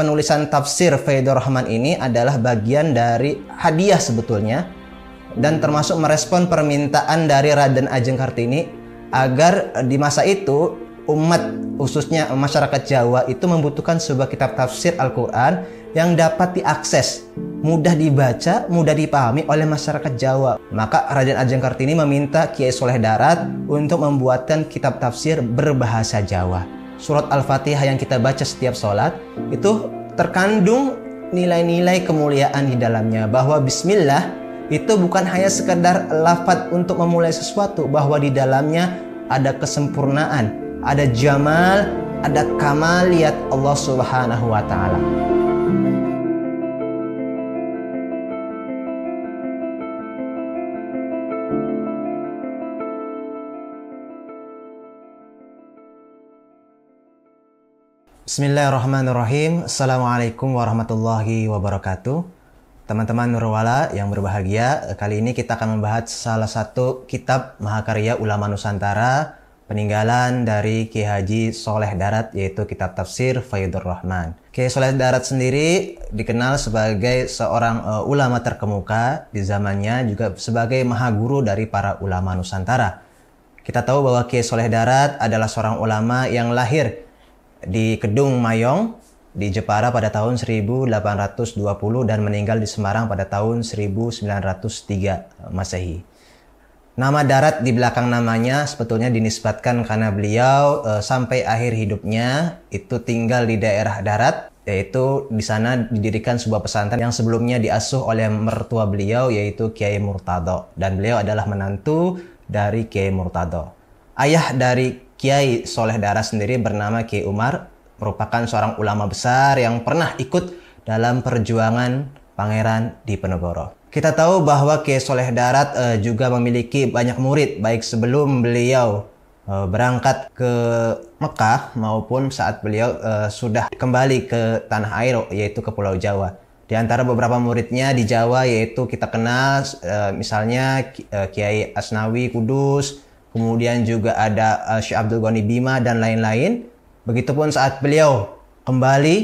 penulisan tafsir Faidur Rahman ini adalah bagian dari hadiah sebetulnya dan termasuk merespon permintaan dari Raden Ajeng Kartini agar di masa itu umat khususnya masyarakat Jawa itu membutuhkan sebuah kitab tafsir Al-Qur'an yang dapat diakses, mudah dibaca, mudah dipahami oleh masyarakat Jawa. Maka Raden Ajeng Kartini meminta Kiai Soleh Darat untuk membuatkan kitab tafsir berbahasa Jawa surat Al-Fatihah yang kita baca setiap sholat itu terkandung nilai-nilai kemuliaan di dalamnya bahwa bismillah itu bukan hanya sekedar lafad untuk memulai sesuatu bahwa di dalamnya ada kesempurnaan, ada jamal, ada kamaliat Allah Subhanahu wa taala. Bismillahirrahmanirrahim. Assalamualaikum warahmatullahi wabarakatuh. Teman-teman Nurwala yang berbahagia, kali ini kita akan membahas salah satu kitab Mahakarya Ulama Nusantara, peninggalan dari Ki Haji Soleh Darat, yaitu kitab tafsir Faidur Rahman. Ki Soleh Darat sendiri dikenal sebagai seorang uh, ulama terkemuka di zamannya, juga sebagai mahaguru dari para ulama Nusantara. Kita tahu bahwa Ki Soleh Darat adalah seorang ulama yang lahir di Kedung Mayong di Jepara pada tahun 1820 dan meninggal di Semarang pada tahun 1903 Masehi. Nama darat di belakang namanya sebetulnya dinisbatkan karena beliau e, sampai akhir hidupnya itu tinggal di daerah darat, yaitu di sana didirikan sebuah pesantren yang sebelumnya diasuh oleh mertua beliau yaitu Kiai Murtado dan beliau adalah menantu dari Kiai Murtado. Ayah dari Kiai Soleh Dara sendiri bernama Kiai Umar merupakan seorang ulama besar yang pernah ikut dalam perjuangan Pangeran Diponegoro. Kita tahu bahwa Kiai Soleh Darat e, eh, juga memiliki banyak murid baik sebelum beliau e, berangkat ke Mekah maupun saat beliau e, sudah kembali ke tanah air yaitu ke Pulau Jawa. Di antara beberapa muridnya di Jawa yaitu kita kenal e, misalnya Kiai Asnawi Kudus, kemudian juga ada uh, Syekh Abdul Ghani Bima dan lain-lain. Begitupun saat beliau kembali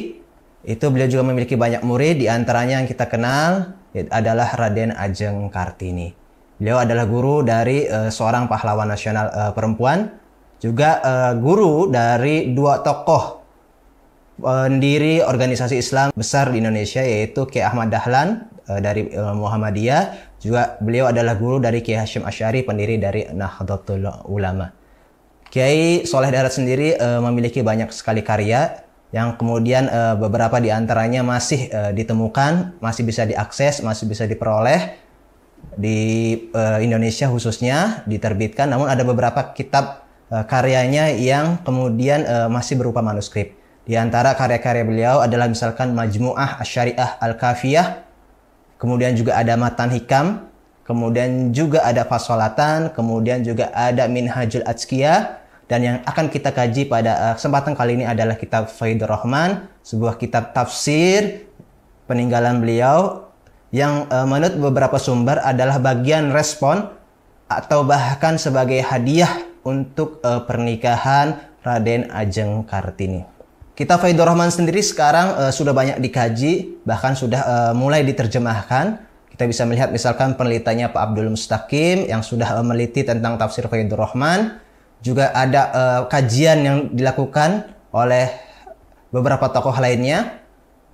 itu beliau juga memiliki banyak murid diantaranya yang kita kenal adalah Raden Ajeng Kartini. Beliau adalah guru dari uh, seorang pahlawan nasional uh, perempuan, juga uh, guru dari dua tokoh pendiri organisasi Islam besar di Indonesia yaitu Kiai Ahmad Dahlan dari Muhammadiyah juga beliau adalah guru dari Kiai Hashim Ashari pendiri dari Nahdlatul Ulama. Kiai Soleh Darat sendiri uh, memiliki banyak sekali karya yang kemudian uh, beberapa di antaranya masih uh, ditemukan, masih bisa diakses, masih bisa diperoleh di uh, Indonesia khususnya diterbitkan. Namun ada beberapa kitab uh, karyanya yang kemudian uh, masih berupa manuskrip. Di antara karya-karya beliau adalah misalkan Majmu'ah Asyariah Al-Kafiyah kemudian juga ada matan hikam, kemudian juga ada fasolatan, kemudian juga ada minhajul atskiyah, dan yang akan kita kaji pada eh, kesempatan kali ini adalah kitab Faidur Rahman, sebuah kitab tafsir peninggalan beliau yang eh, menurut beberapa sumber adalah bagian respon atau bahkan sebagai hadiah untuk eh, pernikahan Raden Ajeng Kartini. Kita Faidur Rahman sendiri sekarang uh, sudah banyak dikaji, bahkan sudah uh, mulai diterjemahkan. Kita bisa melihat misalkan penelitiannya Pak Abdul Mustaqim yang sudah uh, meneliti tentang tafsir Faidur Rahman. Juga ada uh, kajian yang dilakukan oleh beberapa tokoh lainnya.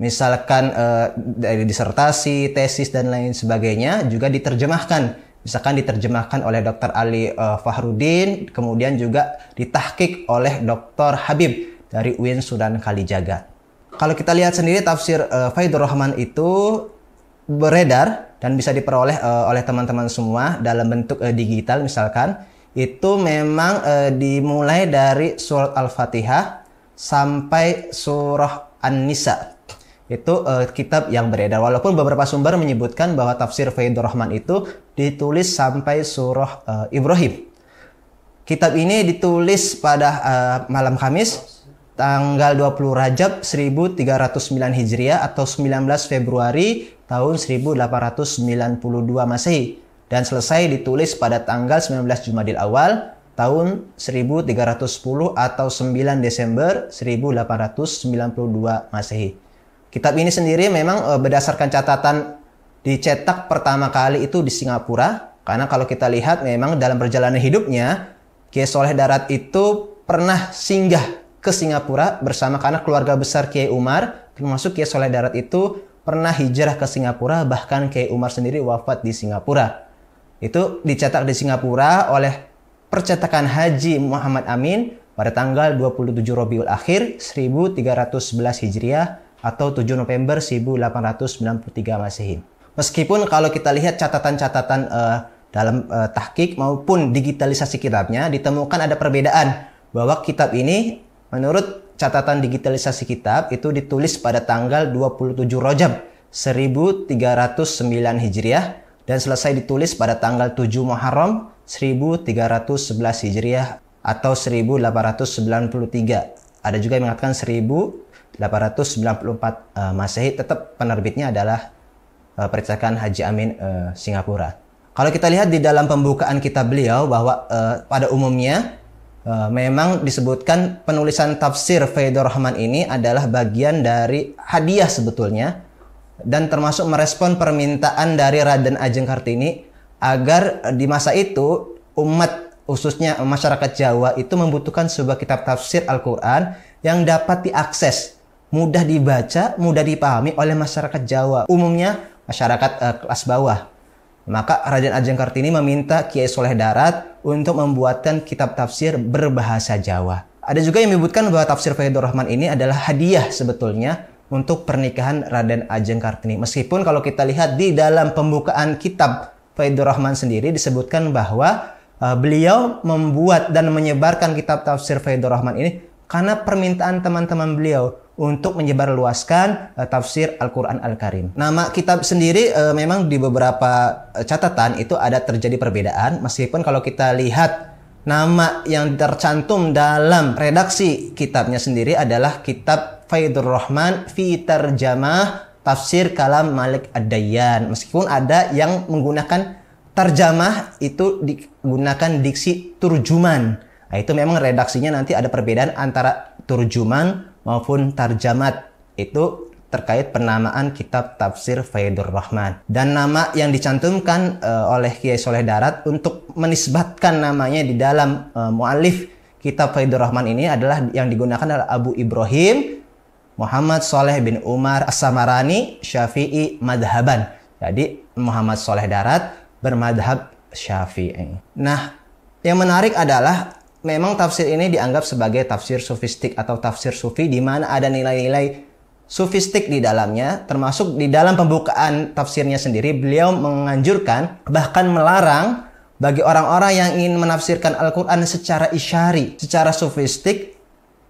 Misalkan uh, dari disertasi, tesis, dan lain sebagainya juga diterjemahkan misalkan diterjemahkan oleh Dr. Ali uh, Fahrudin, kemudian juga ditahkik oleh Dr. Habib dari UIN Sunan Kalijaga. Kalau kita lihat sendiri tafsir uh, eh, Faidur Rahman itu beredar dan bisa diperoleh uh, oleh teman-teman semua dalam bentuk uh, digital misalkan itu memang uh, dimulai dari surat Al-Fatihah sampai surah An-Nisa. Itu uh, kitab yang beredar walaupun beberapa sumber menyebutkan bahwa tafsir Faidur Rahman itu ditulis sampai surah uh, Ibrahim. Kitab ini ditulis pada uh, malam Kamis tanggal 20 Rajab 1309 Hijriah atau 19 Februari tahun 1892 Masehi dan selesai ditulis pada tanggal 19 Jumadil Awal tahun 1310 atau 9 Desember 1892 Masehi. Kitab ini sendiri memang eh, berdasarkan catatan dicetak pertama kali itu di Singapura karena kalau kita lihat memang dalam perjalanan hidupnya Kiai Soleh Darat itu pernah singgah ke Singapura bersama karena keluarga besar Kiai Umar, termasuk Kiai Soleh Darat itu pernah hijrah ke Singapura, bahkan Kiai Umar sendiri wafat di Singapura. Itu dicetak di Singapura oleh percetakan Haji Muhammad Amin pada tanggal 27 Rabiul Akhir 1311 Hijriah atau 7 November 1893 Masehi. Meskipun kalau kita lihat catatan-catatan uh, dalam uh, eh, tahkik maupun digitalisasi kitabnya ditemukan ada perbedaan bahwa kitab ini Menurut catatan digitalisasi kitab itu ditulis pada tanggal 27 Rojab 1309 Hijriah dan selesai ditulis pada tanggal 7 Muharram 1311 Hijriah atau 1893. Ada juga yang mengatakan 1894 uh, eh, Masehi tetap penerbitnya adalah uh, percakapan Haji Amin uh, Singapura. Kalau kita lihat di dalam pembukaan kitab beliau bahwa uh, pada umumnya Eh, memang disebutkan penulisan tafsir Faidur Rahman ini adalah bagian dari hadiah sebetulnya dan termasuk merespon permintaan dari Raden Ajeng Kartini agar di masa itu umat khususnya masyarakat Jawa itu membutuhkan sebuah kitab tafsir Al-Qur'an yang dapat diakses, mudah dibaca, mudah dipahami oleh masyarakat Jawa. Umumnya masyarakat uh, kelas bawah maka Raden Ajeng Kartini meminta Kiai Soleh Darat untuk membuatkan kitab tafsir berbahasa Jawa. Ada juga yang menyebutkan bahwa tafsir Faidur Rahman ini adalah hadiah sebetulnya untuk pernikahan Raden Ajeng Kartini. Meskipun kalau kita lihat di dalam pembukaan kitab Faidur Rahman sendiri disebutkan bahwa uh, beliau membuat dan menyebarkan kitab tafsir Faidur Rahman ini karena permintaan teman-teman beliau untuk menyebarluaskan uh, tafsir Al-Qur'an Al-Karim. Nama kitab sendiri uh, memang di beberapa uh, catatan itu ada terjadi perbedaan meskipun kalau kita lihat nama yang tercantum dalam redaksi kitabnya sendiri adalah kitab Faidur Rahman fi Tarjamah Tafsir Kalam Malik Ad-Dayyan. Meskipun ada yang menggunakan terjamah itu digunakan diksi turjuman Nah, itu memang redaksinya nanti ada perbedaan antara turjuman maupun tarjamat. Itu terkait penamaan kitab tafsir Faidur Rahman dan nama yang dicantumkan e, oleh Kiai Soleh Darat untuk menisbatkan namanya di dalam e, eh, mualif kitab Faidur Rahman ini adalah yang digunakan adalah Abu Ibrahim Muhammad Soleh bin Umar As-Samarani Syafi'i Madhaban. Jadi Muhammad Soleh Darat bermadhab Syafi'i. Nah, yang menarik adalah memang tafsir ini dianggap sebagai tafsir sufistik atau tafsir sufi di mana ada nilai-nilai sufistik di dalamnya termasuk di dalam pembukaan tafsirnya sendiri beliau menganjurkan bahkan melarang bagi orang-orang yang ingin menafsirkan Al-Qur'an secara isyari, secara sufistik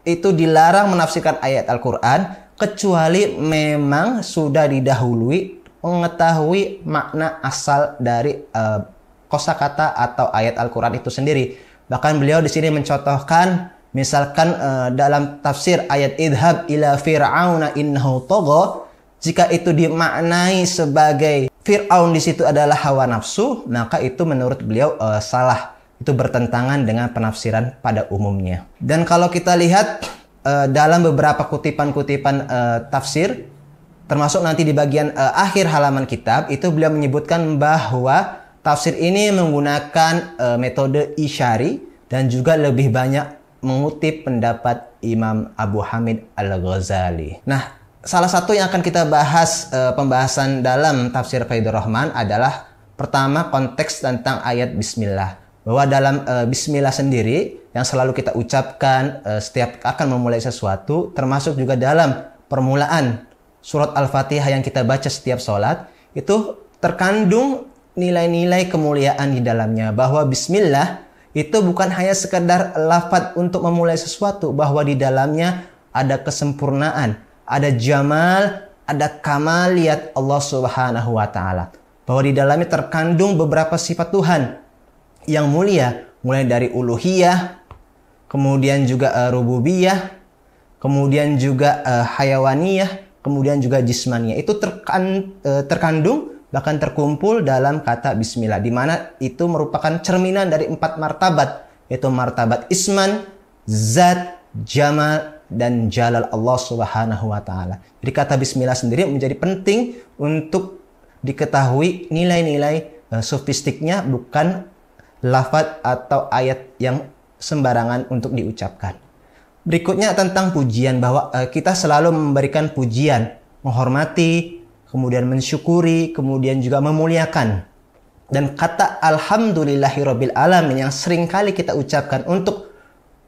itu dilarang menafsirkan ayat Al-Qur'an kecuali memang sudah didahului mengetahui makna asal dari uh, kosakata atau ayat Al-Qur'an itu sendiri. Bahkan beliau di sini mencontohkan misalkan uh, dalam tafsir ayat idhab ila fir'auna innahu togo jika itu dimaknai sebagai Fir'aun di situ adalah hawa nafsu, maka itu menurut beliau uh, salah. Itu bertentangan dengan penafsiran pada umumnya. Dan kalau kita lihat uh, dalam beberapa kutipan-kutipan uh, tafsir, termasuk nanti di bagian uh, akhir halaman kitab, itu beliau menyebutkan bahwa Tafsir ini menggunakan e, metode isyari dan juga lebih banyak mengutip pendapat Imam Abu Hamid Al-Ghazali. Nah, salah satu yang akan kita bahas e, pembahasan dalam tafsir Faidur Rahman adalah pertama konteks tentang ayat bismillah. Bahwa dalam e, bismillah sendiri yang selalu kita ucapkan e, setiap akan memulai sesuatu termasuk juga dalam permulaan surat Al-Fatihah yang kita baca setiap sholat itu terkandung nilai-nilai kemuliaan di dalamnya bahwa bismillah itu bukan hanya sekedar lafat untuk memulai sesuatu bahwa di dalamnya ada kesempurnaan, ada jamal, ada kamaliat Allah Subhanahu wa taala. Bahwa di dalamnya terkandung beberapa sifat Tuhan yang mulia mulai dari uluhiyah, kemudian juga uh, rububiyah, kemudian juga uh, hayawaniyah, kemudian juga jismaniyah. Itu terkan, uh, terkandung bahkan terkumpul dalam kata bismillah di mana itu merupakan cerminan dari empat martabat yaitu martabat isman, zat, jamal dan jalal Allah Subhanahu wa taala. Jadi kata bismillah sendiri menjadi penting untuk diketahui nilai-nilai e, sofistiknya bukan lafat atau ayat yang sembarangan untuk diucapkan. Berikutnya tentang pujian bahwa e, kita selalu memberikan pujian, menghormati, kemudian mensyukuri, kemudian juga memuliakan. Dan kata alhamdulillahirabbil alamin yang sering kali kita ucapkan untuk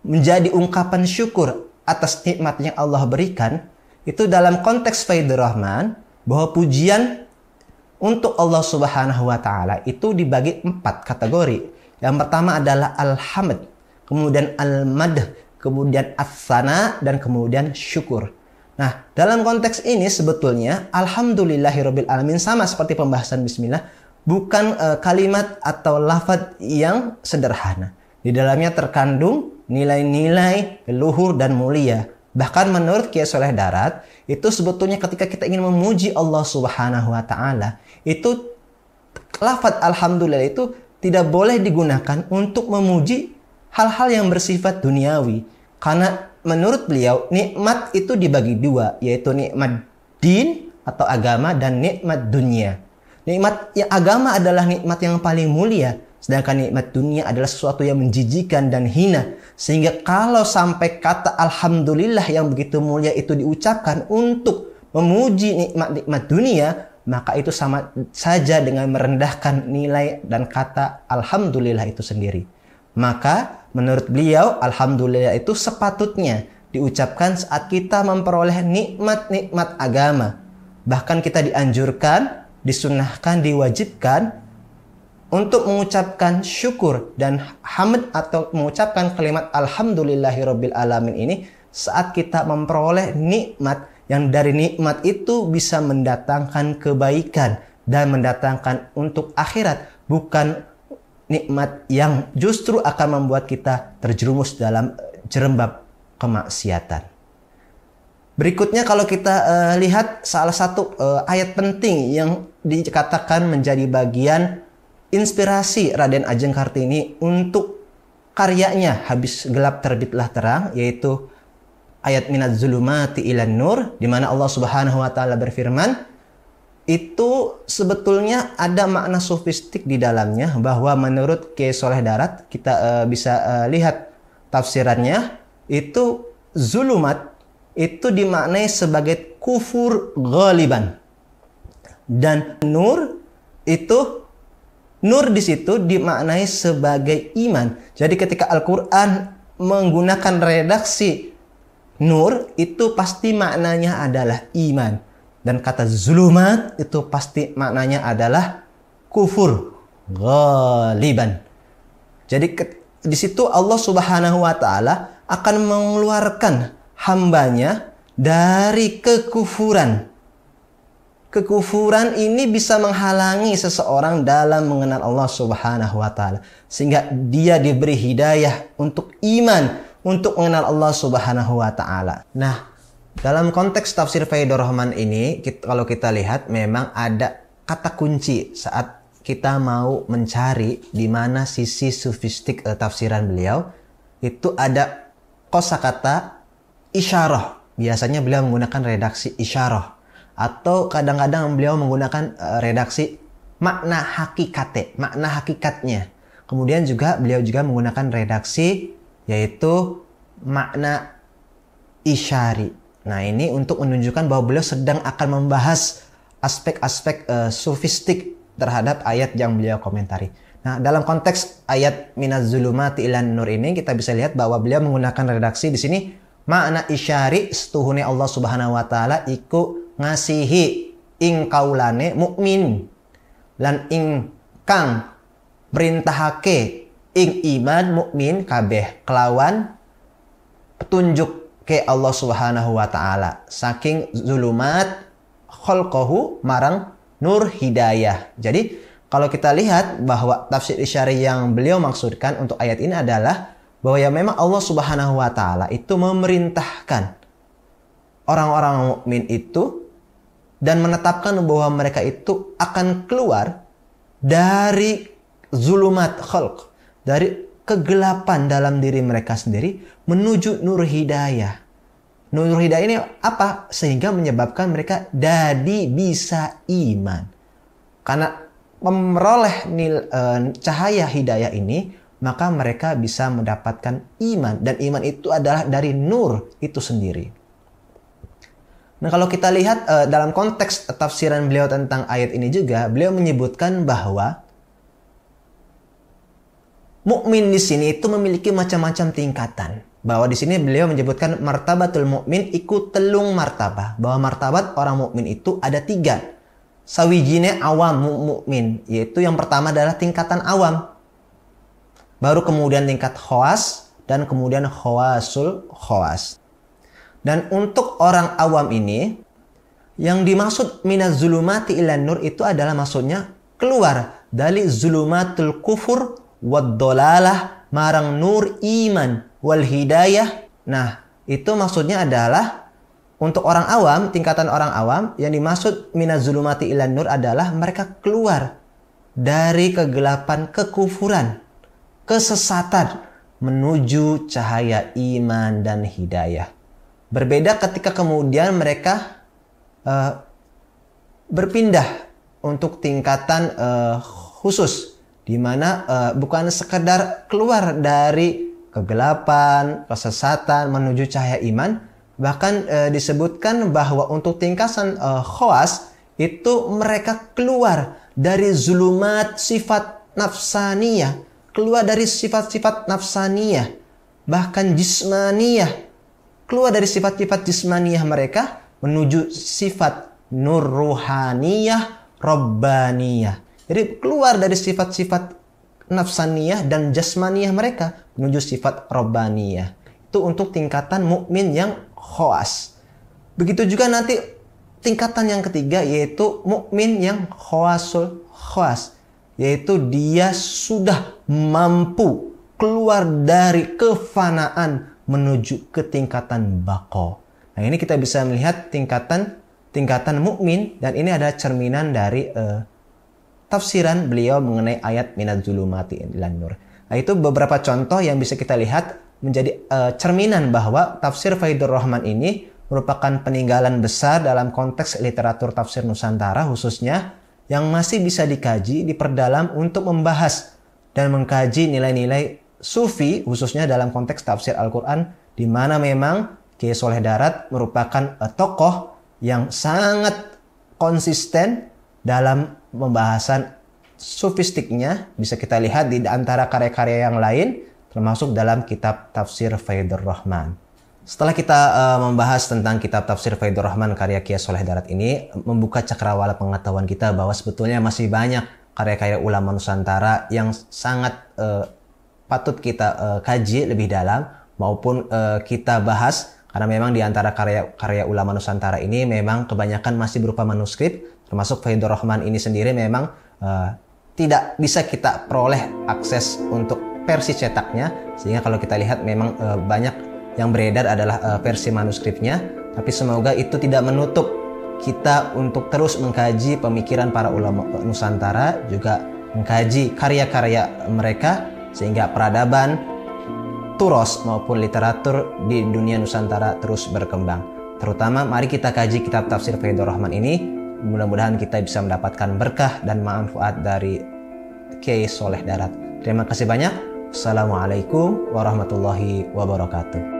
menjadi ungkapan syukur atas nikmat yang Allah berikan itu dalam konteks Faidur Rahman bahwa pujian untuk Allah Subhanahu wa taala itu dibagi empat kategori. Yang pertama adalah alhamd, kemudian al-madh, kemudian asana dan kemudian syukur. Nah, dalam konteks ini sebetulnya alhamdulillahirabbil alamin sama seperti pembahasan bismillah bukan e, kalimat atau lafaz yang sederhana. Di dalamnya terkandung nilai-nilai luhur dan mulia. Bahkan menurut Kiai Soleh Darat, itu sebetulnya ketika kita ingin memuji Allah Subhanahu wa taala, itu lafaz alhamdulillah itu tidak boleh digunakan untuk memuji hal-hal yang bersifat duniawi karena menurut beliau nikmat itu dibagi dua yaitu nikmat din atau agama dan nikmat dunia. Nikmat yang agama adalah nikmat yang paling mulia Sedangkan nikmat dunia adalah sesuatu yang menjijikan dan hina. Sehingga kalau sampai kata Alhamdulillah yang begitu mulia itu diucapkan untuk memuji nikmat-nikmat dunia, maka itu sama saja dengan merendahkan nilai dan kata Alhamdulillah itu sendiri. Maka Menurut beliau, alhamdulillah itu sepatutnya diucapkan saat kita memperoleh nikmat-nikmat agama. Bahkan kita dianjurkan, disunahkan, diwajibkan untuk mengucapkan syukur dan hamd atau mengucapkan kalimat alhamdulillahirabbil alamin ini saat kita memperoleh nikmat yang dari nikmat itu bisa mendatangkan kebaikan dan mendatangkan untuk akhirat bukan nikmat yang justru akan membuat kita terjerumus dalam eh, jerembab kemaksiatan. Berikutnya kalau kita uh, lihat salah satu uh, ayat penting yang dikatakan menjadi bagian inspirasi Raden Ajeng Kartini untuk karyanya habis gelap terbitlah terang yaitu ayat minaz zulumati ilan nur di mana Allah Subhanahu wa taala berfirman itu sebetulnya ada makna sofistik di dalamnya bahwa menurut Kiai Soleh Darat kita uh, bisa uh, lihat tafsirannya itu zulumat itu dimaknai sebagai kufur ghaliban dan nur itu nur di situ dimaknai sebagai iman. Jadi ketika Al-Qur'an menggunakan redaksi nur itu pasti maknanya adalah iman. Dan kata zulumat itu pasti maknanya adalah kufur ghaliban. Jadi di situ Allah Subhanahu wa taala akan mengeluarkan hambanya dari kekufuran. Kekufuran ini bisa menghalangi seseorang dalam mengenal Allah Subhanahu wa taala sehingga dia diberi hidayah untuk iman, untuk mengenal Allah Subhanahu wa taala. Nah, dalam konteks tafsir Faidur Rahman ini, kita, kalau kita lihat memang ada kata kunci saat kita mau mencari di mana sisi sufistik uh, tafsiran beliau itu ada kosakata isyarah. Biasanya beliau menggunakan redaksi isyarah atau kadang-kadang beliau menggunakan uh, redaksi makna hakikate, makna hakikatnya. Kemudian juga beliau juga menggunakan redaksi yaitu makna isyari Nah ini untuk menunjukkan bahwa beliau sedang akan membahas aspek-aspek uh, sufistik terhadap ayat yang beliau komentari. Nah dalam konteks ayat minaz zulumati ilan nur ini kita bisa lihat bahwa beliau menggunakan redaksi di sini makna isyari setuhune Allah subhanahu wa ta'ala iku ngasihi ing kaulane mukmin lan ing kang perintahake ing iman mukmin kabeh kelawan petunjuk ke Allah Subhanahu wa taala saking zulumat khalqahu marang nur hidayah. Jadi kalau kita lihat bahwa tafsir isyari yang beliau maksudkan untuk ayat ini adalah bahwa ya memang Allah Subhanahu wa taala itu memerintahkan orang-orang mukmin itu dan menetapkan bahwa mereka itu akan keluar dari zulumat khalq, dari kegelapan dalam diri mereka sendiri menuju nur hidayah. Nur hidayah ini apa? Sehingga menyebabkan mereka jadi bisa iman. Karena memperoleh nil, e, cahaya hidayah ini, maka mereka bisa mendapatkan iman. Dan iman itu adalah dari nur itu sendiri. Nah, kalau kita lihat uh, dalam konteks tafsiran beliau tentang ayat ini juga, beliau menyebutkan bahwa mukmin di sini itu memiliki macam-macam tingkatan. Bahwa di sini beliau menyebutkan martabatul mukmin ikut telung martabah. Bahwa martabat orang mukmin itu ada tiga. Sawijine awam mukmin, yaitu yang pertama adalah tingkatan awam. Baru kemudian tingkat khawas dan kemudian khawasul khawas. Dan untuk orang awam ini, yang dimaksud minaz zulumati ilan nur itu adalah maksudnya keluar dari zulumatul kufur wadolalah marang nur iman wal hidayah. Nah, itu maksudnya adalah untuk orang awam, tingkatan orang awam yang dimaksud minazulumati ilan nur adalah mereka keluar dari kegelapan kekufuran, kesesatan menuju cahaya iman dan hidayah. Berbeda ketika kemudian mereka uh, berpindah untuk tingkatan uh, khusus di mana uh, bukan sekedar keluar dari kegelapan, kesesatan menuju cahaya iman, bahkan uh, disebutkan bahwa untuk tingkasan uh, eh, khawas itu mereka keluar dari zulumat sifat nafsaniyah, keluar dari sifat-sifat nafsaniyah, bahkan jismaniyah, keluar dari sifat-sifat jismaniyah mereka menuju sifat nur ruhaniyah, robbaniyah jadi keluar dari sifat-sifat nafsaniyah dan jasmaniyah mereka menuju sifat robaniyah. Itu untuk tingkatan mukmin yang khawas. Begitu juga nanti tingkatan yang ketiga yaitu mukmin yang khawasul khawas yaitu dia sudah mampu keluar dari kefanaan menuju ke tingkatan bako. Nah, ini kita bisa melihat tingkatan tingkatan mukmin dan ini ada cerminan dari uh, tafsiran beliau mengenai ayat minat zulumati ilan nur. Nah, itu beberapa contoh yang bisa kita lihat menjadi uh, cerminan bahwa tafsir Faidur Rahman ini merupakan peninggalan besar dalam konteks literatur tafsir Nusantara khususnya yang masih bisa dikaji, diperdalam untuk membahas dan mengkaji nilai-nilai sufi khususnya dalam konteks tafsir Al-Quran di mana memang Kiai Soleh Darat merupakan eh, tokoh yang sangat konsisten dalam pembahasan sofistiknya bisa kita lihat di antara karya-karya yang lain termasuk dalam kitab tafsir Faidur Rahman. Setelah kita uh, membahas tentang kitab tafsir Faidur Rahman karya Kiai Soleh Darat ini membuka cakrawala pengetahuan kita bahwa sebetulnya masih banyak karya-karya ulama Nusantara yang sangat uh, patut kita uh, kaji lebih dalam maupun uh, kita bahas karena memang di antara karya-karya ulama Nusantara ini memang kebanyakan masih berupa manuskrip Termasuk Faidur Rahman ini sendiri memang uh, tidak bisa kita peroleh akses untuk versi cetaknya sehingga kalau kita lihat memang uh, banyak yang beredar adalah uh, versi manuskripnya tapi semoga itu tidak menutup kita untuk terus mengkaji pemikiran para ulama Nusantara juga mengkaji karya-karya mereka sehingga peradaban turos maupun literatur di dunia Nusantara terus berkembang. Terutama mari kita kaji kitab tafsir Faidur Rahman ini Mudah-mudahan kita bisa mendapatkan berkah dan manfaat dari Kiai Soleh Darat. Terima kasih banyak. Assalamualaikum warahmatullahi wabarakatuh.